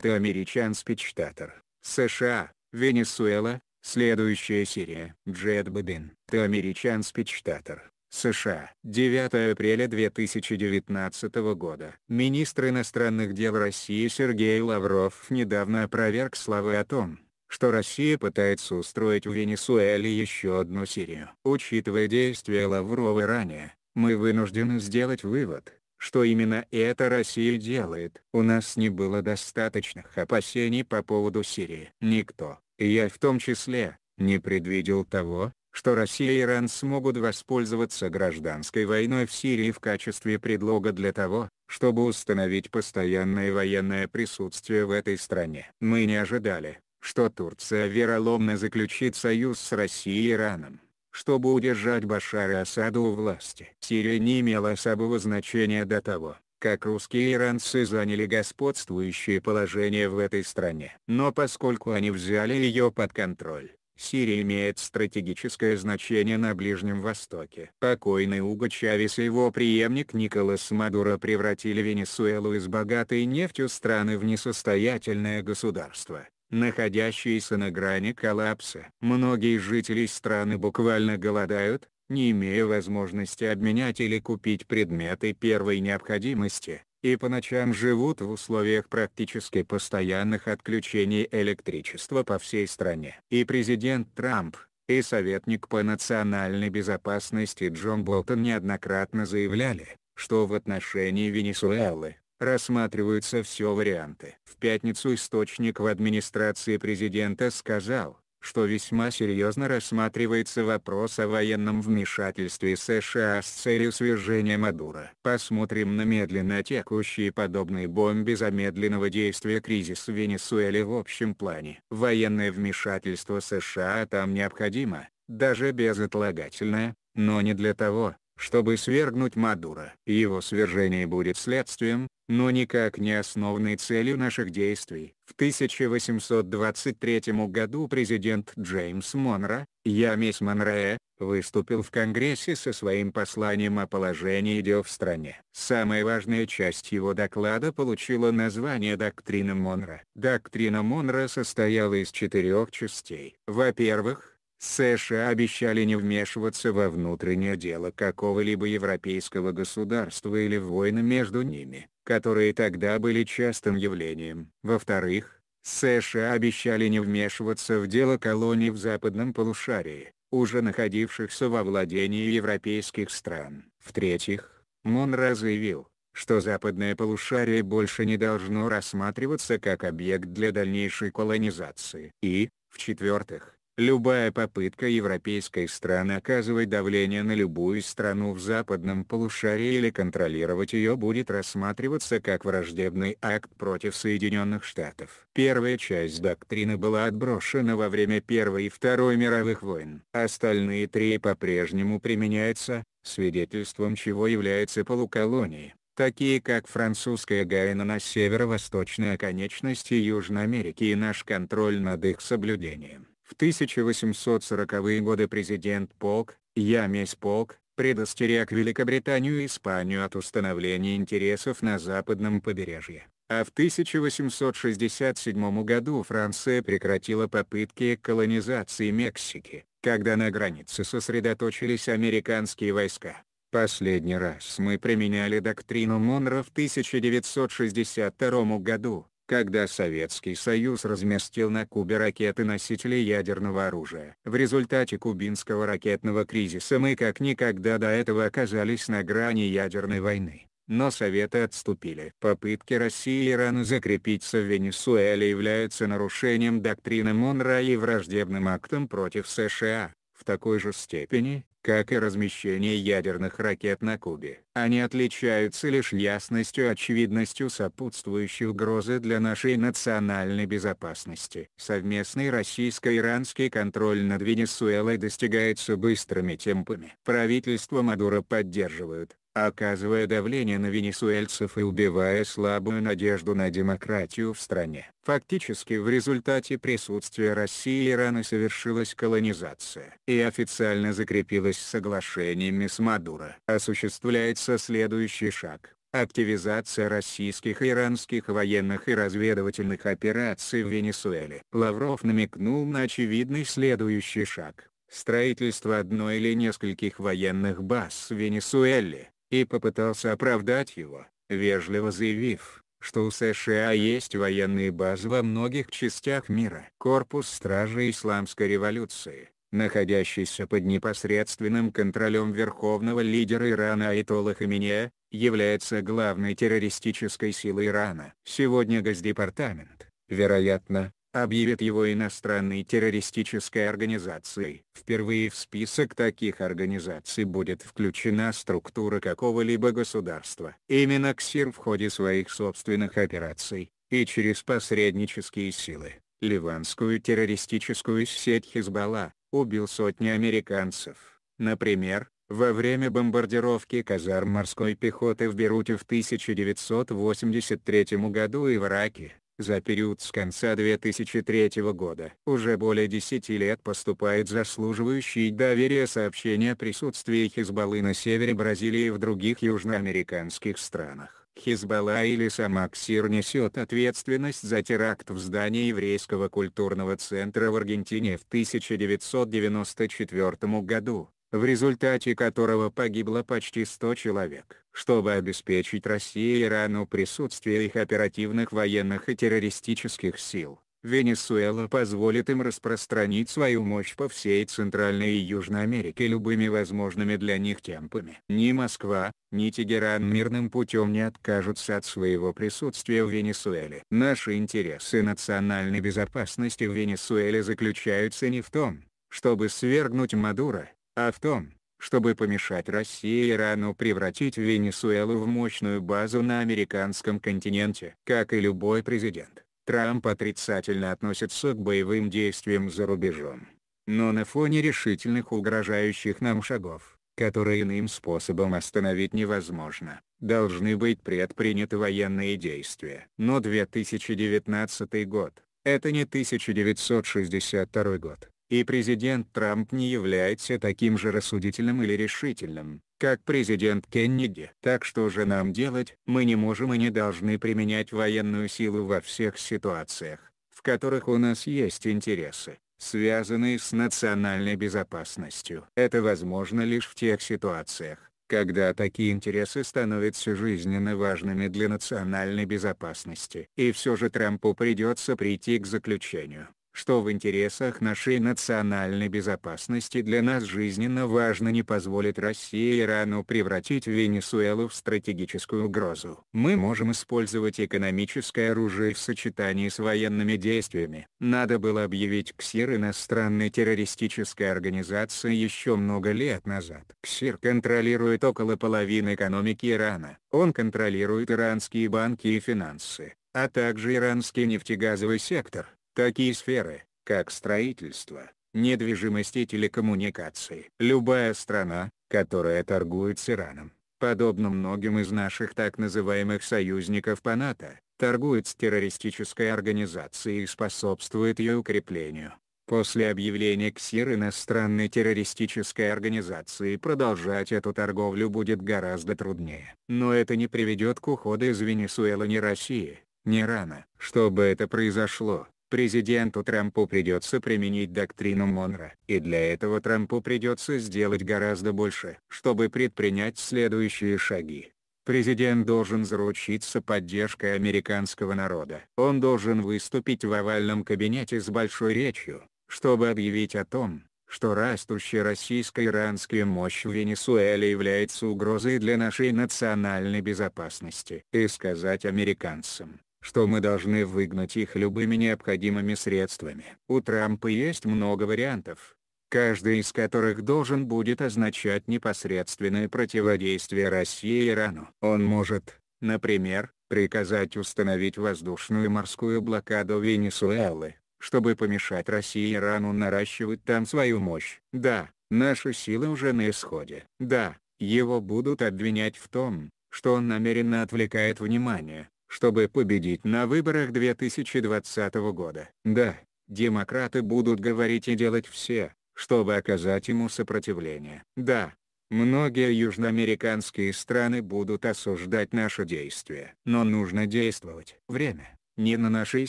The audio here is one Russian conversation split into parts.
Ты американ спичтатор, США, Венесуэла, следующая серия. Джет Бэдин, ты американ спичтатор, США. 9 апреля 2019 года. Министр иностранных дел России Сергей Лавров недавно опроверг славы о том, что Россия пытается устроить в Венесуэле еще одну серию, Учитывая действия Лаврова ранее, мы вынуждены сделать вывод, что именно это Россия делает. У нас не было достаточных опасений по поводу Сирии. Никто, я в том числе, не предвидел того, что Россия и Иран смогут воспользоваться гражданской войной в Сирии в качестве предлога для того, чтобы установить постоянное военное присутствие в этой стране. Мы не ожидали, что Турция вероломно заключит союз с Россией и Ираном чтобы удержать Башара Асада у власти. Сирия не имела особого значения до того, как русские иранцы заняли господствующее положение в этой стране. Но поскольку они взяли ее под контроль, Сирия имеет стратегическое значение на Ближнем Востоке. Покойный Уго Чавес и его преемник Николас Мадуро превратили Венесуэлу из богатой нефтью страны в несостоятельное государство находящиеся на грани коллапса. Многие жители страны буквально голодают, не имея возможности обменять или купить предметы первой необходимости, и по ночам живут в условиях практически постоянных отключений электричества по всей стране. И президент Трамп, и советник по национальной безопасности Джон Болтон неоднократно заявляли, что в отношении Венесуэлы, Рассматриваются все варианты. В пятницу источник в администрации президента сказал, что весьма серьезно рассматривается вопрос о военном вмешательстве США с целью свержения Мадура. Посмотрим на медленно текущие подобные бомбе замедленного действия кризис в Венесуэле в общем плане. Военное вмешательство США там необходимо, даже безотлагательное, но не для того, чтобы свергнуть Мадура. Его свержение будет следствием, но никак не основной целью наших действий. В 1823 году президент Джеймс Монро, Ямис Монре, выступил в Конгрессе со своим посланием о положении дел в стране. Самая важная часть его доклада получила название «Доктрина Монро». Доктрина Монро состояла из четырех частей. Во-первых, США обещали не вмешиваться во внутреннее дело какого-либо европейского государства или войны между ними, которые тогда были частым явлением. Во-вторых, США обещали не вмешиваться в дело колоний в западном полушарии, уже находившихся во владении европейских стран. В-третьих, Монро заявил, что западное полушарие больше не должно рассматриваться как объект для дальнейшей колонизации. И, в-четвертых, Любая попытка европейской страны оказывать давление на любую страну в западном полушарии или контролировать ее будет рассматриваться как враждебный акт против Соединенных Штатов. Первая часть доктрины была отброшена во время Первой и Второй мировых войн. Остальные три по-прежнему применяются, свидетельством чего являются полуколонии такие как французская Гайана на северо-восточной оконечности Южной Америки и наш контроль над их соблюдением. В 1840-е годы президент Полк, Ямесь Полк, предостерег Великобританию и Испанию от установления интересов на западном побережье. А в 1867 году Франция прекратила попытки колонизации Мексики, когда на границе сосредоточились американские войска. Последний раз мы применяли доктрину Монро в 1962 году, когда Советский Союз разместил на Кубе ракеты-носители ядерного оружия. В результате кубинского ракетного кризиса мы как никогда до этого оказались на грани ядерной войны. Но Советы отступили. Попытки России и Ирана закрепиться в Венесуэле являются нарушением доктрины Монро и враждебным актом против США. В такой же степени, как и размещение ядерных ракет на Кубе. Они отличаются лишь ясностью и очевидностью сопутствующей угрозы для нашей национальной безопасности. Совместный российско-иранский контроль над Венесуэлой достигается быстрыми темпами. Правительство Мадуро поддерживают оказывая давление на венесуэльцев и убивая слабую надежду на демократию в стране. Фактически в результате присутствия России и Ирана совершилась колонизация и официально закрепилась соглашениями с Мадуро. Осуществляется следующий шаг. Активизация российских и иранских военных и разведывательных операций в Венесуэле. Лавров намекнул на очевидный следующий шаг строительство одной или нескольких военных баз в Венесуэле, и попытался оправдать его, вежливо заявив, что у США есть военные базы во многих частях мира. Корпус Стражи Исламской Революции, находящийся под непосредственным контролем верховного лидера Ирана Айтола Хамине, является главной террористической силой Ирана. Сегодня Госдепартамент, вероятно, объявит его иностранной террористической организацией. Впервые в список таких организаций будет включена структура какого-либо государства. Именно КСИР в ходе своих собственных операций, и через посреднические силы, ливанскую террористическую сеть Хизбалла, убил сотни американцев. Например, во время бомбардировки казарм морской пехоты в Беруте в 1983 году и в Ираке, за период с конца 2003 года уже более 10 лет поступает заслуживающие доверия сообщения о присутствии Хизбаллы на севере Бразилии и в других южноамериканских странах. Хизбалла или сама КСИР несет ответственность за теракт в здании Еврейского культурного центра в Аргентине в 1994 году, в результате которого погибло почти 100 человек. Чтобы обеспечить России и Ирану присутствие их оперативных военных и террористических сил, Венесуэла позволит им распространить свою мощь по всей Центральной и Южной Америке любыми возможными для них темпами. Ни Москва, ни Тегеран мирным путем не откажутся от своего присутствия в Венесуэле. Наши интересы национальной безопасности в Венесуэле заключаются не в том, чтобы свергнуть Мадура а в том, чтобы помешать России и Ирану превратить Венесуэлу в мощную базу на американском континенте. Как и любой президент, Трамп отрицательно относится к боевым действиям за рубежом. Но на фоне решительных угрожающих нам шагов, которые иным способом остановить невозможно, должны быть предприняты военные действия. Но 2019 год – это не 1962 год и президент Трамп не является таким же рассудительным или решительным, как президент Кеннеди. Так что же нам делать? Мы не можем и не должны применять военную силу во всех ситуациях, в которых у нас есть интересы, связанные с национальной безопасностью. Это возможно лишь в тех ситуациях, когда такие интересы становятся жизненно важными для национальной безопасности. И все же Трампу придется прийти к заключению, что в интересах нашей национальной безопасности для нас жизненно важно не позволит России и Ирану превратить Венесуэлу в стратегическую угрозу. Мы можем использовать экономическое оружие в сочетании с военными действиями. Надо было объявить КСИР иностранной террористической организацией еще много лет назад. КСИР контролирует около половины экономики Ирана. Он контролирует иранские банки и финансы, а также иранский нефтегазовый сектор. Такие сферы, как строительство, недвижимость и телекоммуникации. Любая страна, которая торгует с Ираном, подобно многим из наших так называемых союзников по НАТО, торгует с террористической организацией и способствует ее укреплению. После объявления КСИР иностранной террористической организации продолжать эту торговлю будет гораздо труднее. Но это не приведет к уходу из Венесуэлы ни России, ни Ирана. Чтобы это произошло, президенту Трампу придется применить доктрину Монро. И для этого Трампу придется сделать гораздо больше, чтобы предпринять следующие шаги. Президент должен заручиться поддержкой американского народа. Он должен выступить в овальном кабинете с большой речью, чтобы объявить о том, что растущая российско-иранская мощь в Венесуэле является угрозой для нашей национальной безопасности. И сказать американцам, что мы должны выгнать их любыми необходимыми средствами. У Трампа есть много вариантов, каждый из которых должен будет означать непосредственное противодействие России и Ирану. Он может, например, приказать установить воздушную и морскую блокаду Венесуэлы, чтобы помешать России и Ирану наращивать там свою мощь. Да, наши силы уже на исходе. Да, его будут обвинять в том, что он намеренно отвлекает внимание, чтобы победить на выборах 2020 года. Да, демократы будут говорить и делать все, чтобы оказать ему сопротивление. Да, многие южноамериканские страны будут осуждать наши действия. Но нужно действовать. Время не на нашей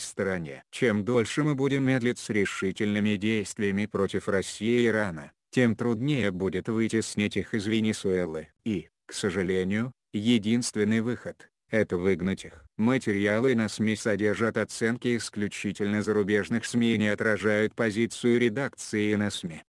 стороне. Чем дольше мы будем медлить с решительными действиями против России и Ирана, тем труднее будет вытеснить их из Венесуэлы. И, к сожалению, единственный выход это выгнать их. Материалы на СМИ содержат оценки исключительно зарубежных СМИ и не отражают позицию редакции на СМИ.